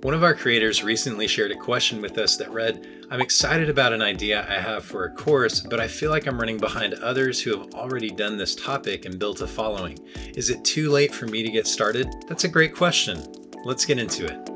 One of our creators recently shared a question with us that read, I'm excited about an idea I have for a course, but I feel like I'm running behind others who have already done this topic and built a following. Is it too late for me to get started? That's a great question. Let's get into it.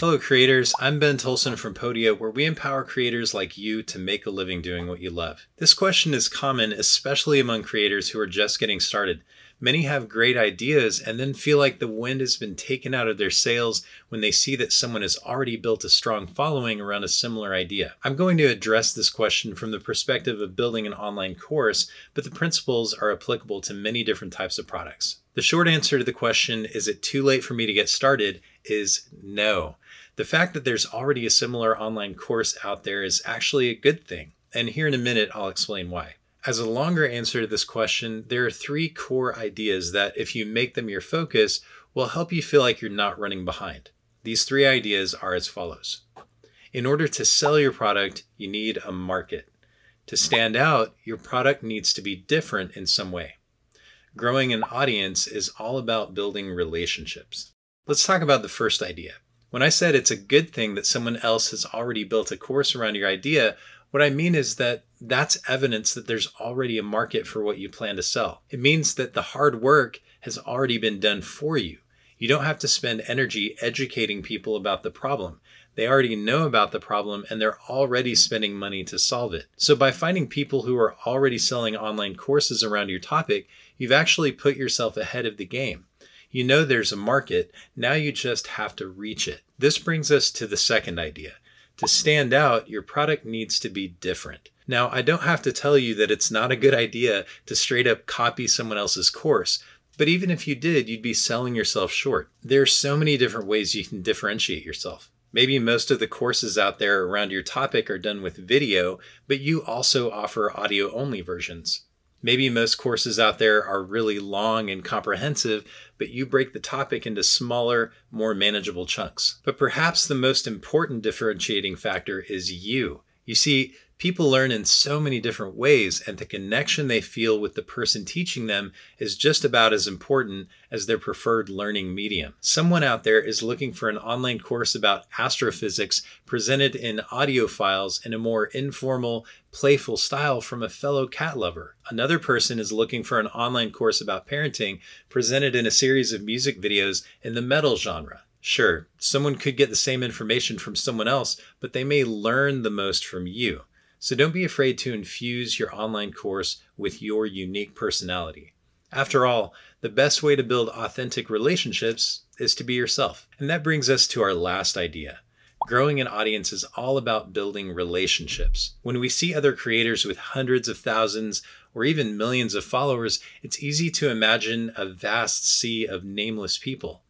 Hello creators, I'm Ben Tolson from Podia where we empower creators like you to make a living doing what you love. This question is common, especially among creators who are just getting started. Many have great ideas and then feel like the wind has been taken out of their sails when they see that someone has already built a strong following around a similar idea. I'm going to address this question from the perspective of building an online course, but the principles are applicable to many different types of products. The short answer to the question, is it too late for me to get started, is no. The fact that there's already a similar online course out there is actually a good thing. And here in a minute, I'll explain why. As a longer answer to this question, there are three core ideas that, if you make them your focus, will help you feel like you're not running behind. These three ideas are as follows. In order to sell your product, you need a market. To stand out, your product needs to be different in some way. Growing an audience is all about building relationships. Let's talk about the first idea. When I said it's a good thing that someone else has already built a course around your idea, what I mean is that that's evidence that there's already a market for what you plan to sell. It means that the hard work has already been done for you. You don't have to spend energy educating people about the problem. They already know about the problem and they're already spending money to solve it. So, by finding people who are already selling online courses around your topic, you've actually put yourself ahead of the game. You know there's a market, now you just have to reach it. This brings us to the second idea. To stand out, your product needs to be different. Now, I don't have to tell you that it's not a good idea to straight up copy someone else's course, but even if you did, you'd be selling yourself short. There are so many different ways you can differentiate yourself. Maybe most of the courses out there around your topic are done with video, but you also offer audio only versions. Maybe most courses out there are really long and comprehensive, but you break the topic into smaller, more manageable chunks. But perhaps the most important differentiating factor is you. You see, People learn in so many different ways, and the connection they feel with the person teaching them is just about as important as their preferred learning medium. Someone out there is looking for an online course about astrophysics presented in audio files in a more informal, playful style from a fellow cat lover. Another person is looking for an online course about parenting presented in a series of music videos in the metal genre. Sure, someone could get the same information from someone else, but they may learn the most from you. So don't be afraid to infuse your online course with your unique personality. After all, the best way to build authentic relationships is to be yourself. And that brings us to our last idea. Growing an audience is all about building relationships. When we see other creators with hundreds of thousands or even millions of followers, it's easy to imagine a vast sea of nameless people.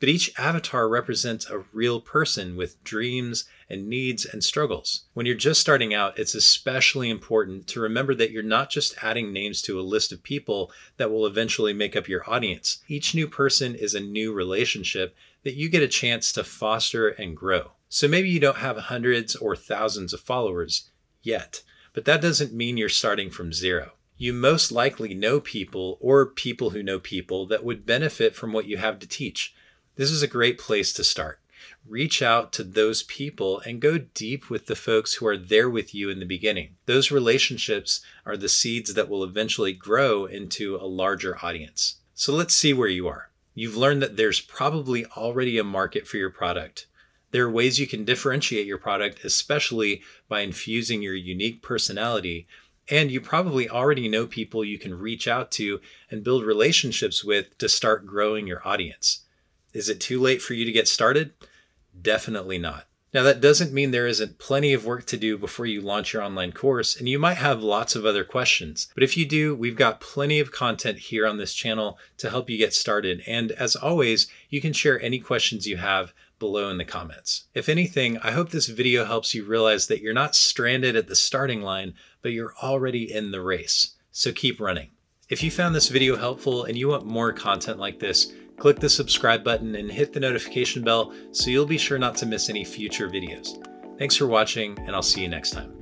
But each avatar represents a real person with dreams and needs and struggles. When you're just starting out, it's especially important to remember that you're not just adding names to a list of people that will eventually make up your audience. Each new person is a new relationship that you get a chance to foster and grow. So maybe you don't have hundreds or thousands of followers yet, but that doesn't mean you're starting from zero you most likely know people or people who know people that would benefit from what you have to teach this is a great place to start. Reach out to those people and go deep with the folks who are there with you in the beginning. Those relationships are the seeds that will eventually grow into a larger audience. So let's see where you are. You've learned that there's probably already a market for your product. There are ways you can differentiate your product, especially by infusing your unique personality. And you probably already know people you can reach out to and build relationships with to start growing your audience. Is it too late for you to get started? Definitely not. Now, that doesn't mean there isn't plenty of work to do before you launch your online course, and you might have lots of other questions. But if you do, we've got plenty of content here on this channel to help you get started. And as always, you can share any questions you have below in the comments. If anything, I hope this video helps you realize that you're not stranded at the starting line, but you're already in the race. So keep running. If you found this video helpful and you want more content like this, Click the subscribe button and hit the notification bell so you'll be sure not to miss any future videos. Thanks for watching and I'll see you next time.